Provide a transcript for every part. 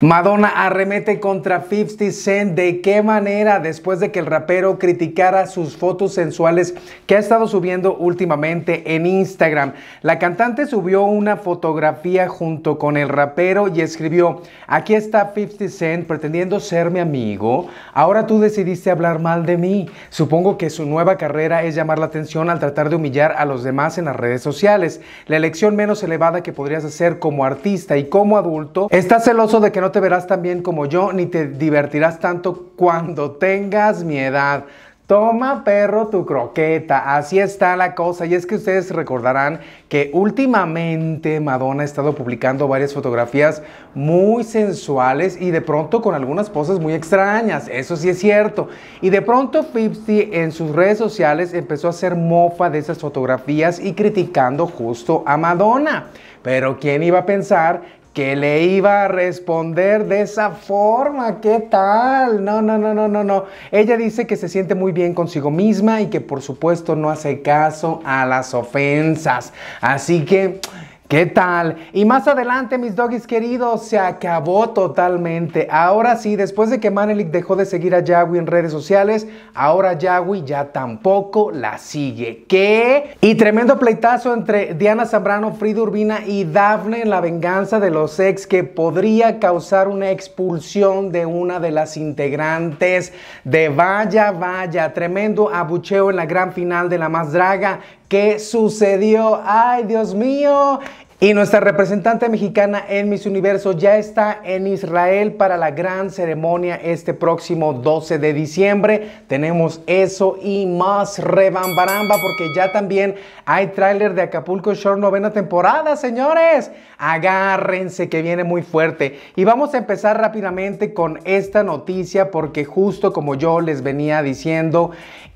Madonna arremete contra 50 Cent. ¿De qué manera? Después de que el rapero criticara sus fotos sensuales que ha estado subiendo últimamente en Instagram. La cantante subió una fotografía junto con el rapero y escribió, aquí está 50 Cent pretendiendo ser mi amigo. Ahora tú decidiste hablar mal de mí. Supongo que su nueva carrera es llamar la atención al tratar de humillar a los demás en las redes sociales. La elección menos elevada que podrías hacer como artista y como adulto. Estás celoso de que no te verás tan bien como yo, ni te divertirás tanto cuando tengas mi edad. Toma perro tu croqueta, así está la cosa. Y es que ustedes recordarán que últimamente Madonna ha estado publicando varias fotografías muy sensuales y de pronto con algunas poses muy extrañas, eso sí es cierto. Y de pronto 50 en sus redes sociales empezó a hacer mofa de esas fotografías y criticando justo a Madonna. Pero ¿quién iba a pensar que le iba a responder de esa forma. ¿Qué tal? No, no, no, no, no, no. Ella dice que se siente muy bien consigo misma y que por supuesto no hace caso a las ofensas. Así que... ¿Qué tal? Y más adelante, mis doggies queridos, se acabó totalmente. Ahora sí, después de que Manelik dejó de seguir a Yahweh en redes sociales, ahora Yahweh ya tampoco la sigue. ¿Qué? Y tremendo pleitazo entre Diana Zambrano, Frida Urbina y Dafne en la venganza de los ex que podría causar una expulsión de una de las integrantes de Vaya Vaya. Tremendo abucheo en la gran final de La Más Draga. ¿Qué sucedió? ¡Ay, Dios mío! Y nuestra representante mexicana en Miss Universo ya está en Israel para la gran ceremonia este próximo 12 de diciembre. Tenemos eso y más rebambaramba porque ya también hay tráiler de Acapulco Shore novena temporada, señores. Agárrense que viene muy fuerte. Y vamos a empezar rápidamente con esta noticia porque justo como yo les venía diciendo,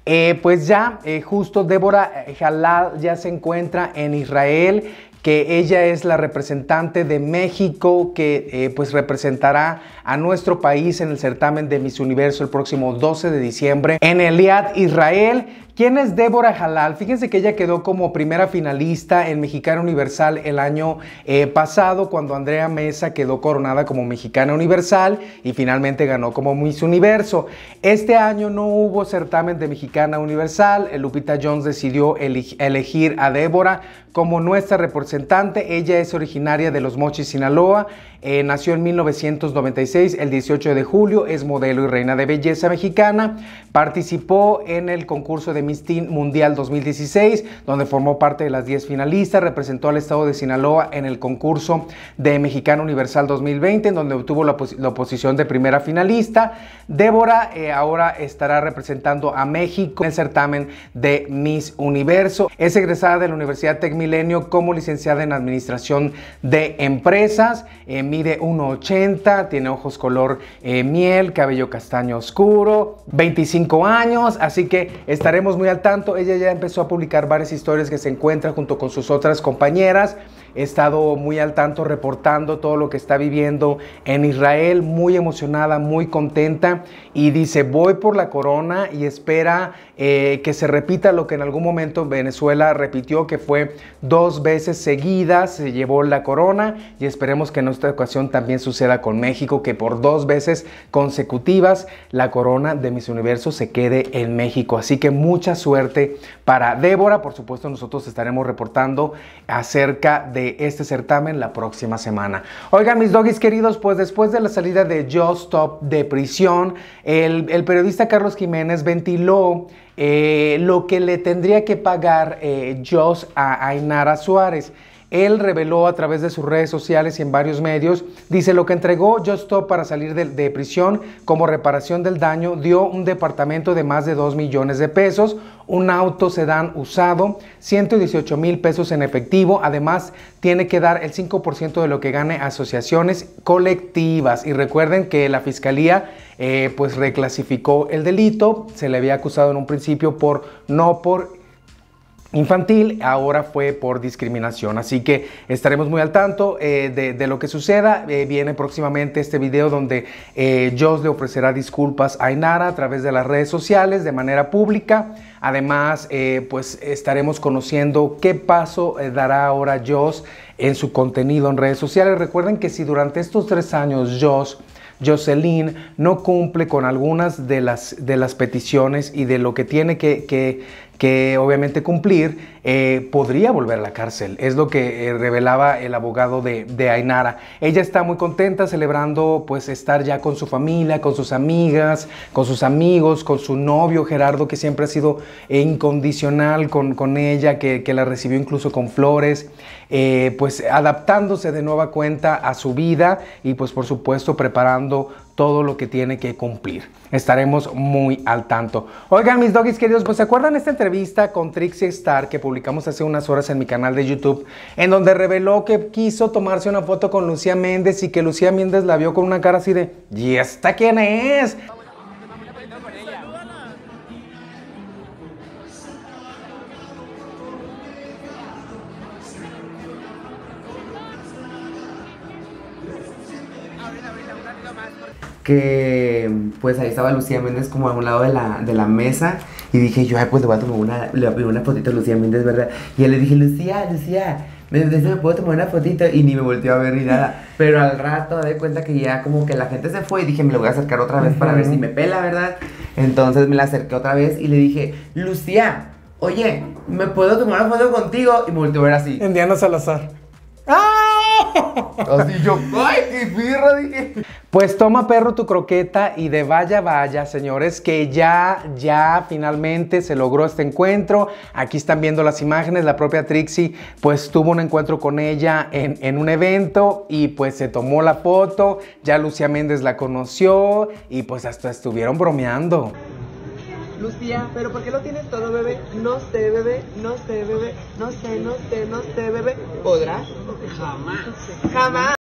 eh, pues ya eh, justo Débora Jalal ya se encuentra en Israel que ella es la representante de México que eh, pues representará a nuestro país en el certamen de Miss Universo el próximo 12 de diciembre en Eliad Israel. ¿Quién es Débora Halal? Fíjense que ella quedó como primera finalista en Mexicana Universal el año eh, pasado cuando Andrea Mesa quedó coronada como Mexicana Universal y finalmente ganó como Miss Universo. Este año no hubo certamen de Mexicana Universal. Lupita Jones decidió elegir a Débora como nuestra representante ella es originaria de Los Mochis, Sinaloa. Eh, nació en 1996, el 18 de julio, es modelo y reina de belleza mexicana. Participó en el concurso de Miss Teen Mundial 2016, donde formó parte de las 10 finalistas. Representó al estado de Sinaloa en el concurso de Mexicano Universal 2020, en donde obtuvo la, posición de primera finalista. Débora eh, ahora estará representando a México en el certamen de Miss Universo. Es egresada de la Universidad Milenio como licenciada en Administración de Empresas. Eh, mide 1,80, tiene ojos color eh, miel, cabello castaño oscuro, 25 años, así que estaremos muy al tanto. Ella ya empezó a publicar varias historias que se encuentra junto con sus otras compañeras. He estado muy al tanto reportando todo lo que está viviendo en Israel, muy emocionada, muy contenta y dice, voy por la corona y espera eh, que se repita lo que en algún momento Venezuela repitió, que fue dos veces seguidas, se llevó la corona y esperemos que en esta ocasión también suceda con México, que por dos veces consecutivas la corona de Miss Universo se quede en México. Así que mucha suerte para Débora, por supuesto nosotros estaremos reportando acerca de este certamen la próxima semana. Oigan, mis doggies queridos, pues después de la salida de Joe Stop de prisión, el, periodista Carlos Jiménez ventiló eh, lo que le tendría que pagar eh, Joss a Ainara Suárez. Él reveló a través de sus redes sociales y en varios medios, dice, lo que entregó Justop para salir de, prisión como reparación del daño dio un departamento de más de 2 millones de pesos, un auto sedán usado, 118 mil pesos en efectivo, además tiene que dar el 5% de lo que gane asociaciones colectivas. Y recuerden que la fiscalía eh, pues reclasificó el delito, se le había acusado en un principio por no por infantil, ahora fue por discriminación. Así que estaremos muy al tanto eh, de, lo que suceda. Eh, viene próximamente este video donde eh, Joss le ofrecerá disculpas a Inara a través de las redes sociales de manera pública. Además, eh, pues estaremos conociendo qué paso dará ahora Joss en su contenido en redes sociales. Recuerden que si durante estos tres años Joss Jocelyn no cumple con algunas de las, de las peticiones y de lo que tiene que, que, obviamente cumplir, eh, podría volver a la cárcel. Es lo que eh, revelaba el abogado de, de, Ainara. Ella está muy contenta celebrando pues estar ya con su familia, con sus amigas, con sus amigos, con su novio Gerardo, que siempre ha sido eh, incondicional con, ella, que, la recibió incluso con flores, pues adaptándose de nueva cuenta a su vida y pues por supuesto preparando todo lo que tiene que cumplir. Estaremos muy al tanto. Oigan, mis doggies queridos, pues se acuerdan esta entrevista con Trixie Star que publicamos hace unas horas en mi canal de YouTube, en donde reveló que quiso tomarse una foto con Lucía Méndez y que Lucía Méndez la vio con una cara así de, ¿y esta quién es? que pues ahí estaba Lucía Méndez como a un lado de la, de la mesa y dije yo, ay, pues le voy a tomar una, le voy una fotito a Lucía Méndez, ¿verdad? Y yo le dije, Lucía, Lucía, me, me puedo tomar una fotito y ni me volteó a ver ni nada. Pero al rato de cuenta que ya como que la gente se fue y dije, me lo voy a acercar otra vez para ver si me pela, ¿verdad? Entonces me la acerqué otra vez y le dije, Lucía, oye, ¿me puedo tomar una foto contigo? Y me volteó a ver así. En Diana Salazar. Así yo, Pues toma, perro, tu croqueta y de vaya, vaya, señores, que ya, ya finalmente se logró este encuentro. Aquí están viendo las imágenes, la propia Trixie pues tuvo un encuentro con ella en, en un evento y pues se tomó la foto, ya Lucía Méndez la conoció y pues hasta estuvieron bromeando. Lucía, ¿pero por qué lo tienes todo, bebé? No sé, bebé, no sé, bebé, no sé, no sé, no sé, bebé. ¿Podrás? Jamás. Jamás.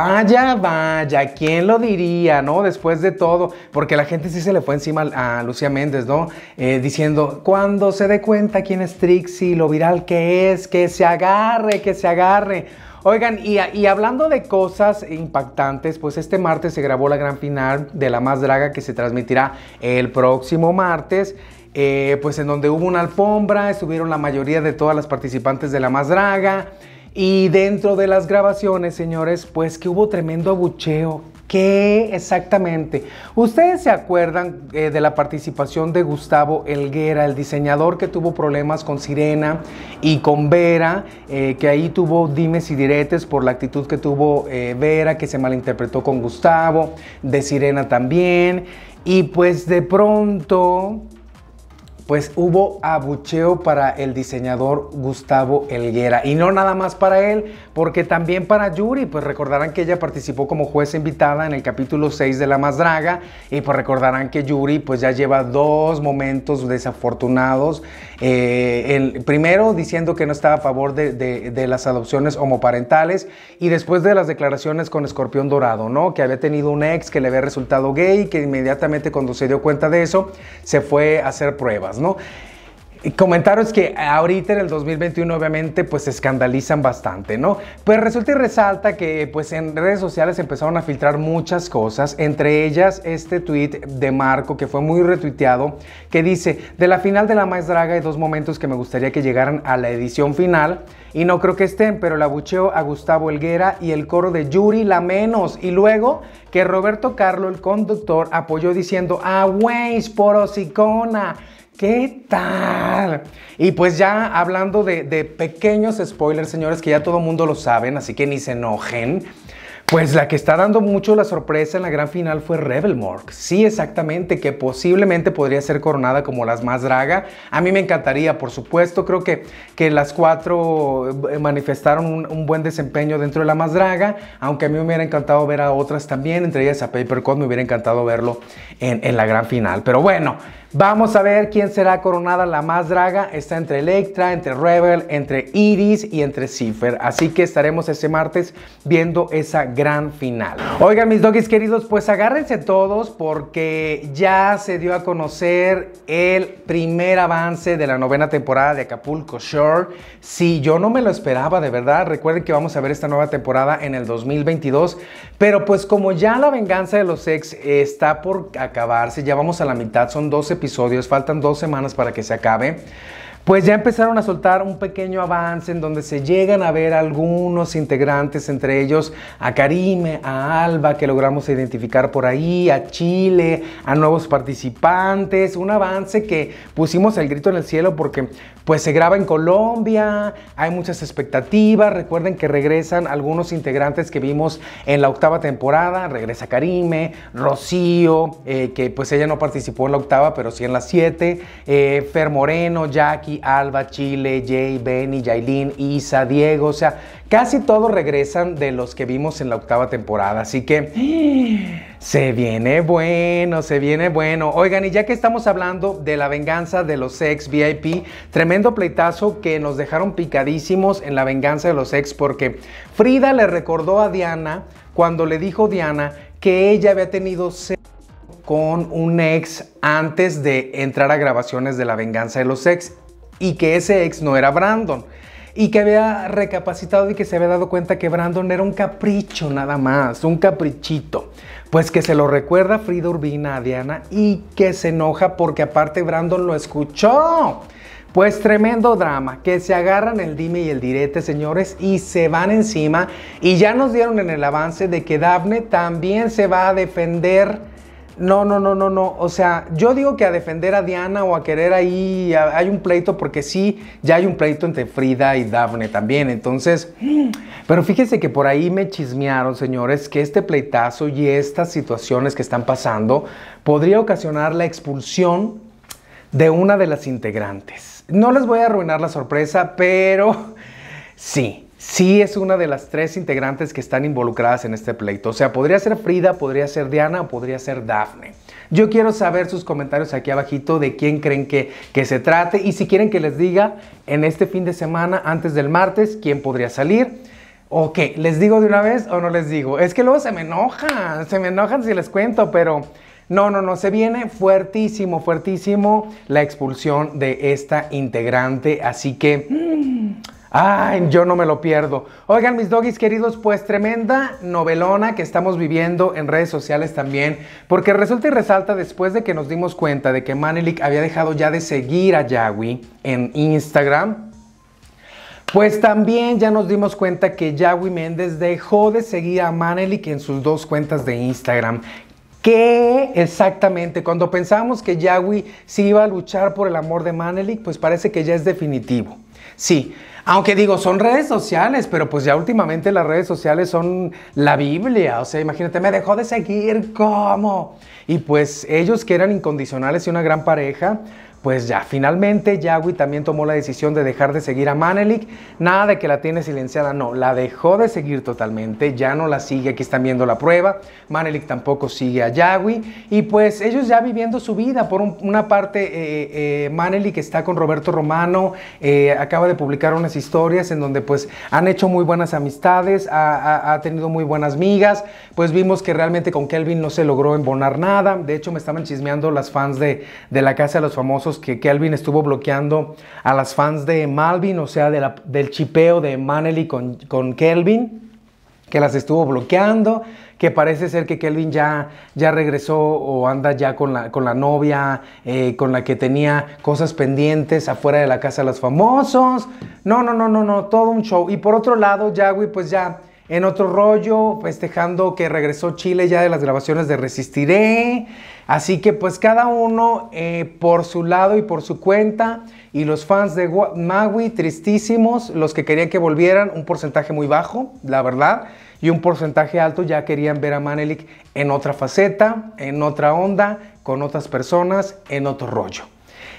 Vaya, vaya, ¿quién lo diría, no? Después de todo, porque la gente sí se le fue encima a Lucía Méndez, ¿no? Eh, diciendo, cuando se dé cuenta quién es Trixie, lo viral que es, que se agarre, que se agarre. Oigan, y, hablando de cosas impactantes, pues este martes se grabó la gran final de La Más Draga que se transmitirá el próximo martes. Eh, pues en donde hubo una alfombra, estuvieron la mayoría de todas las participantes de La Más Draga. Y dentro de las grabaciones, señores, pues que hubo tremendo abucheo ¿Qué exactamente? ¿Ustedes se acuerdan eh, de la participación de Gustavo Elguera, el diseñador que tuvo problemas con Sirena y con Vera, eh, que ahí tuvo dimes y diretes por la actitud que tuvo eh, Vera, que se malinterpretó con Gustavo, de Sirena también, y pues de pronto pues hubo abucheo para el diseñador Gustavo Elguera. Y no nada más para él, porque también para Yuri, pues recordarán que ella participó como juez invitada en el capítulo 6 de La Más Draga. Y pues recordarán que Yuri pues ya lleva dos momentos desafortunados. el eh, primero diciendo que no estaba a favor de, las adopciones homoparentales y después de las declaraciones con Escorpión Dorado, ¿no? Que había tenido un ex que le había resultado gay, que inmediatamente cuando se dio cuenta de eso, se fue a hacer pruebas comentaros que ahorita en el 2021 obviamente pues se escandalizan bastante, ¿no? Pues resulta y resalta que pues en redes sociales empezaron a filtrar muchas cosas, entre ellas este tweet de Marco que fue muy retuiteado, que dice, de la final de La Más Draga hay dos momentos que me gustaría que llegaran a la edición final y no creo que estén, pero el abucheo a Gustavo Helguera y el coro de Yuri la menos y luego que Roberto Carlo, el conductor, apoyó diciendo, ah, wey, por Osikona. ¿Qué tal? Y pues ya hablando de, pequeños spoilers, señores, que ya todo el mundo lo saben, así que ni se enojen. Pues la que está dando mucho la sorpresa en la gran final fue Rebelmork. Sí, exactamente, que posiblemente podría ser coronada como las más draga. A mí me encantaría, por supuesto. Creo que, que las cuatro eh, manifestaron un, buen desempeño dentro de la más draga, aunque a mí me hubiera encantado ver a otras también, entre ellas a Papercut, me hubiera encantado verlo en, en la gran final. Pero bueno, Vamos a ver quién será coronada la más draga. Está entre Electra, entre Rebel, entre Iris y entre Cipher. Así que estaremos este martes viendo esa gran final. Oigan, mis doggies queridos, pues agárrense todos porque ya se dio a conocer el primer avance de la novena temporada de Acapulco Shore. Sí, yo no me lo esperaba, de verdad. Recuerden que vamos a ver esta nueva temporada en el 2022. Pero pues como ya la venganza de los ex está por acabarse, ya vamos a la mitad, son 12 episodios, faltan dos semanas para que se acabe pues ya empezaron a soltar un pequeño avance en donde se llegan a ver algunos integrantes, entre ellos a Karime, a Alba, que logramos identificar por ahí, a Chile, a nuevos participantes, un avance que pusimos el grito en el cielo porque pues se graba en Colombia, hay muchas expectativas, recuerden que regresan algunos integrantes que vimos en la octava temporada, regresa Karime, Rocío, eh, que pues ella no participó en la octava, pero sí en la siete, eh, Fer Moreno, Jackie, Alba, Chile, Jay, Benny, Jaylin, Isa, Diego, o sea, casi todos regresan de los que vimos en la octava temporada, así que se viene bueno, se viene bueno. Oigan, y ya que estamos hablando de la venganza de los ex VIP, tremendo pleitazo que nos dejaron picadísimos en la venganza de los ex porque Frida le recordó a Diana cuando le dijo Diana que ella había tenido con un ex antes de entrar a grabaciones de La Venganza de los Ex y que ese ex no era Brandon y que había recapacitado y que se había dado cuenta que Brandon era un capricho nada más, un caprichito. Pues que se lo recuerda Frida Urbina a Diana y que se enoja porque aparte Brandon lo escuchó. Pues tremendo drama, que se agarran el dime y el direte, señores, y se van encima. Y ya nos dieron en el avance de que Daphne también se va a defender no, no, no, no, no. O sea, yo digo que a defender a Diana o a querer ahí hay un pleito porque sí, ya hay un pleito entre Frida y Daphne también. Entonces, pero fíjense que por ahí me chismearon, señores, que este pleitazo y estas situaciones que están pasando podría ocasionar la expulsión de una de las integrantes. No les voy a arruinar la sorpresa, pero sí sí es una de las tres integrantes que están involucradas en este pleito. O sea, podría ser Frida, podría ser Diana o podría ser Dafne. Yo quiero saber sus comentarios aquí abajito de quién creen que, que se trate y si quieren que les diga en este fin de semana, antes del martes, quién podría salir. ¿O qué? ¿les digo de una vez o no les digo? Es que luego se me enojan, se me enojan si les cuento, pero... No, no, no, se viene fuertísimo, fuertísimo la expulsión de esta integrante, así que... Mm, Ay, yo no me lo pierdo. Oigan, mis doggies queridos, pues tremenda novelona que estamos viviendo en redes sociales también, porque resulta y resalta después de que nos dimos cuenta de que Manelik había dejado ya de seguir a Yawi en Instagram. Pues también ya nos dimos cuenta que Yawi Méndez dejó de seguir a Manelik en sus dos cuentas de Instagram. ¿Qué exactamente? Cuando pensamos que Yawi sí iba a luchar por el amor de Manelik, pues parece que ya es definitivo. Sí, aunque digo, son redes sociales, pero pues ya últimamente las redes sociales son la Biblia. O sea, imagínate, me dejó de seguir, ¿cómo? Y pues ellos que eran incondicionales y una gran pareja, pues ya, finalmente Yagüi también tomó la decisión de dejar de seguir a Manelik. Nada de que la tiene silenciada, no, la dejó de seguir totalmente, ya no la sigue, aquí están viendo la prueba. Manelik tampoco sigue a Yagüi. Y pues ellos ya viviendo su vida. Por una parte, eh, eh, Manelik está con Roberto Romano, eh, acaba de publicar unas historias en donde pues han hecho muy buenas amistades, ha, tenido muy buenas migas. Pues vimos que realmente con Kelvin no se logró embonar nada. De hecho, me estaban chismeando las fans de, de la Casa de los Famosos que Kelvin estuvo bloqueando a las fans de Malvin, o sea, del chipeo de Manely con, Kelvin, que las estuvo bloqueando, que parece ser que Kelvin ya, ya regresó o anda ya con la, con la novia, eh, con la que tenía cosas pendientes afuera de la casa de los famosos. No, no, no, no, no, todo un show. Y por otro lado, güey, pues ya en otro rollo, festejando que regresó Chile ya de las grabaciones de Resistiré. Así que pues cada uno eh, por su lado y por su cuenta. Y los fans de Magui, tristísimos, los que querían que volvieran, un porcentaje muy bajo, la verdad. Y un porcentaje alto ya querían ver a Manelik en otra faceta, en otra onda, con otras personas, en otro rollo.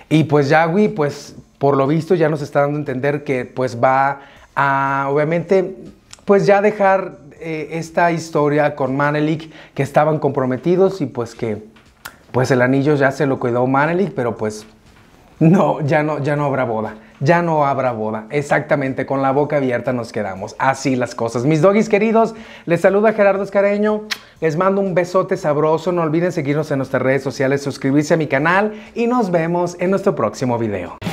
Y pues Yagui, pues por lo visto ya nos está dando a entender que pues va a, obviamente pues ya dejar eh, esta historia con Manelik, que estaban comprometidos y pues que pues el anillo ya se lo cuidó Manelik, pero pues no, ya no, ya no habrá boda. Ya no habrá boda. Exactamente, con la boca abierta nos quedamos. Así las cosas. Mis doggies queridos, les saluda Gerardo Escareño. Les mando un besote sabroso. No olviden seguirnos en nuestras redes sociales, suscribirse a mi canal y nos vemos en nuestro próximo video.